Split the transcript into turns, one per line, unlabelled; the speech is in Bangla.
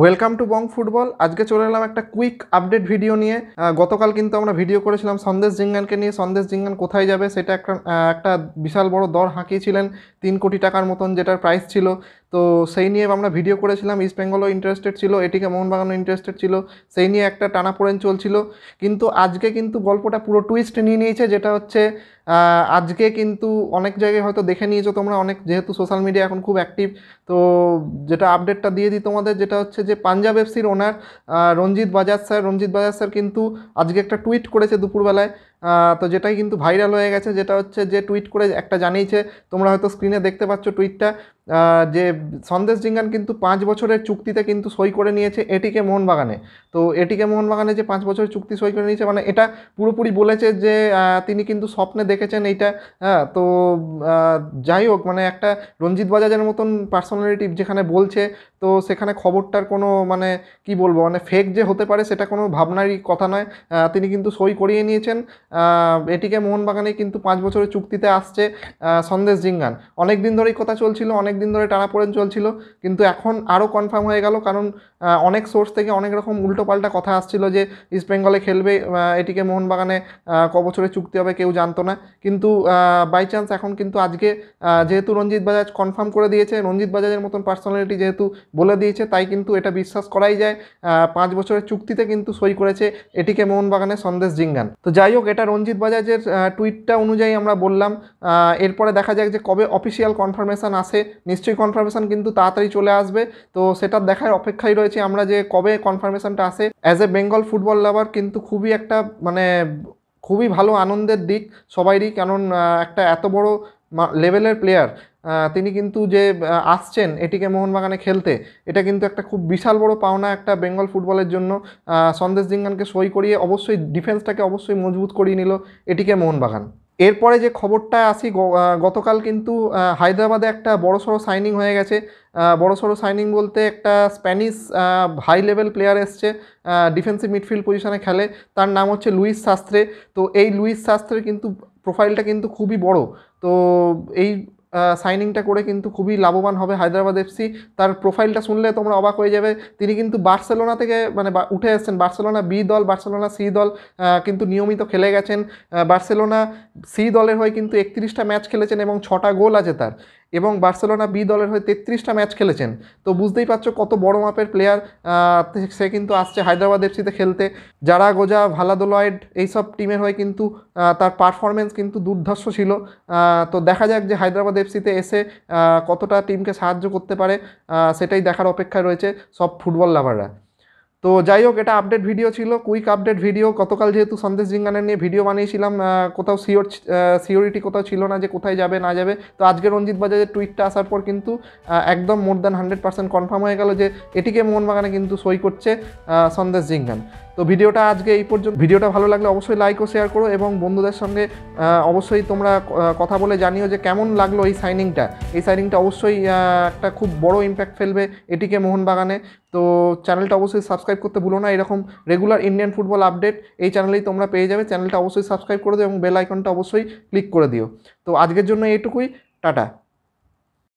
ওয়েলকাম টু বং ফুটবল আজকে চলে এলাম একটা কুইক আপডেট ভিডিও নিয়ে গতকাল কিন্তু আমরা ভিডিও করেছিলাম সন্দেশ জিঙ্গানকে নিয়ে সন্দেশ জিঙ্গান কোথায় যাবে সেটা একটা একটা বিশাল বড় দর হাঁকিয়েছিলেন তিন কোটি টাকার মতন যেটার প্রাইস ছিল তো সেই নিয়ে আমরা ভিডিও করেছিলাম ইস্ট বেঙ্গলও ইন্টারেস্টেড ছিল এটিকে মোহনবাগানও ইন্টারেস্টেড ছিল সেই নিয়ে একটা টানাপোড়েন চলছিল কিন্তু আজকে কিন্তু গল্পটা পুরো টুইস্ট নিয়ে নিয়েছে যেটা হচ্ছে আজকে কিন্তু অনেক জায়গায় হয়তো দেখে নিয়েছো তোমরা অনেক যেহেতু সোশ্যাল মিডিয়া এখন খুব অ্যাক্টিভ তো যেটা আপডেটটা দিয়ে দিই তোমাদের যেটা হচ্ছে যে পাঞ্জাব এফসির owner Ranjit Bajaj sir Ranjit Bajaj sir কিন্তু আজকে একটা টুইট করেছে দুপুরবেলায় তো যেটাই কিন্তু ভাইরাল হয়ে গেছে যেটা হচ্ছে যে টুইট করে একটা জানিয়েছে তোমরা হয়তো স্ক্রিনে দেখতে পাচ্ছ টুইটটা যে সন্দেশ জিঙ্গান কিন্তু পাঁচ বছরের চুক্তিতে কিন্তু সই করে নিয়েছে এটিকে মোহনবাগানে তো এটিকে মোহনবাগানে যে পাঁচ বছরের চুক্তি সই করে নিয়েছে মানে এটা পুরোপুরি বলেছে যে তিনি কিন্তু স্বপ্নে দেখেছেন এইটা হ্যাঁ তো যাই হোক মানে একটা রঞ্জিত বাজাজের মতন পার্সোনালিটি যেখানে বলছে তো সেখানে খবরটার কোনো মানে কি বলবো মানে ফেক যে হতে পারে সেটা কোনো ভাবনারই কথা নয় তিনি কিন্তু সই করিয়ে নিয়েছেন এটিকে মোহনবাগানে কিন্তু পাঁচ বছরের চুক্তিতে আসছে সন্দেশ জিঙ্গান অনেক দিন ধরেই কথা চলছিল অনেক দিন ধরে টানাপোড়েন চলছিল কিন্তু এখন আরও কনফার্ম হয়ে গেল কারণ অনেক সোর্স থেকে অনেক রকম উল্টোপাল্টা কথা আসছিল যে ইস্ট বেঙ্গলে খেলবে এটিকে মোহনবাগানে ক বছরে চুক্তি হবে কেউ জানতো না কিন্তু বাই চান্স এখন কিন্তু আজকে যেহেতু রঞ্জিত বাজাজ কনফার্ম করে দিয়েছে রঞ্জিত বাজাজের মতন পার্সোনালিটি যেহেতু বলে দিয়েছে তাই কিন্তু এটা বিশ্বাস করাই যায় পাঁচ বছরের চুক্তিতে কিন্তু সই করেছে এটিকে মোহনবাগানের সন্দেশ জিঙ্গান তো যাই হোক এটা রঞ্জিত বাজাজের টুইটটা অনুযায়ী আমরা বললাম এরপরে দেখা যাক যে কবে অফিসিয়াল কনফার্মেশান আসে নিশ্চয়ই কনফার্মেশান কিন্তু তাড়াতাড়ি চলে আসবে তো সেটা দেখার অপেক্ষায় রয়েছে আমরা যে কবে কনফার্মেশানটা আসে as a Bengal football lover কিন্তু খুবই একটা মানে খুবই ভালো আনন্দের দিক সবাইরই কারণ একটা এত বড় লেভেলের প্লেয়ার তিনি কিন্তু যে আসছেন এটিকে মোহনবাগানে খেলতে এটা কিন্তু একটা খুব বিশাল বড় পাওনা একটা বেঙ্গল ফুটবলের জন্য সন্দেশ জিঙ্গানকে সই করিয়ে অবশ্যই ডিফেন্সটাকে অবশ্যই মজবুত করিয়ে নিল এটিকে মোহনবাগান এরপরে যে খবরটা আসি গতকাল কিন্তু হায়দ্রাবাদে একটা বড়সড় সাইনিং হয়ে গেছে বড়সড় সাইনিং বলতে একটা স্প্যানিশ হাই লেভেল প্লেয়ার এসছে ডিফেন্সিভ মিডফিল্ড পজিশনে খেলে তার নাম হচ্ছে লুইস শাস্ত্রে তো এই লুইস শাস্ত্রে কিন্তু প্রোফাইলটা কিন্তু খুবই বড় তো এই সাইনিংটা করে কিন্তু খুবই লাভবান হবে হায়দ্রাবাদ এফসি তার প্রোফাইলটা শুনলে তোমরা অবাক হয়ে যাবে তিনি কিন্তু বার্সেলোনা থেকে মানে উঠে এসছেন বার্সেলোনা বি দল বার্সেলোনা সি দল কিন্তু নিয়মিত খেলে গেছেন বার্সেলোনা সি দলের হয়ে কিন্তু একত্রিশটা ম্যাচ খেলেছেন এবং ছটা গোল আছে তার এবং বার্সেলোনা বি দলের হয়ে তেত্রিশটা ম্যাচ খেলেছেন তো বুঝতেই পারছো কত বড় মাপের প্লেয়ার সে কিন্তু আসছে হায়দ্রাবাদ এফসিতে খেলতে যারা গোজা ভালাদোলয়েড এইসব টিমের হয়ে কিন্তু তার পারফরমেন্স কিন্তু দুর্ধর্ষ ছিল তো দেখা যাক যে হায়দ্রাবাদ এফসিতে এসে কতটা টিমকে সাহায্য করতে পারে সেটাই দেখার অপেক্ষায় রয়েছে সব ফুটবল লাভাররা তো যাই হোক এটা আপডেট ভিডিও ছিল কুইক আপডেট ভিডিও গতকাল যেহেতু সন্দেশ জিঙ্গানের নিয়ে ভিডিও বানিয়েছিলাম কোথাও সিওর সিওরিটি কোথাও ছিল না যে কোথায় যাবে না যাবে তো আজকে রঞ্জিত বাজারের টুইটটা আসার পর কিন্তু একদম more than hundred percent confirm হয়ে গেল যে এটিকে মোহনবাগানে কিন্তু সই করছে সন্দেশ জিঙ্গান তো ভিডিওটা আজকে এই পর্যন্ত ভিডিওটা ভালো লাগলে অবশ্যই লাইক ও শেয়ার করো এবং বন্ধুদের সঙ্গে অবশ্যই তোমরা কথা বলে জানিও যে কেমন লাগলো এই সাইনিংটা এই সাইনিংটা অবশ্যই একটা খুব বড় ইম্প্যাক্ট ফেলবে এটিকে মোহনবাগানে তো চ্যানেলটা অবশ্যই সাবস্ক্রাইব করতে ভুলো না এরকম রেগুলার ইন্ডিয়ান ফুটবল আপডেট এই চ্যানেলেই তোমরা পেয়ে যাবে চ্যানেলটা অবশ্যই সাবস্ক্রাইব করে দিও এবং বেল আইকনটা অবশ্যই ক্লিক করে দিও তো আজকের জন্য এইটুকুই টাটা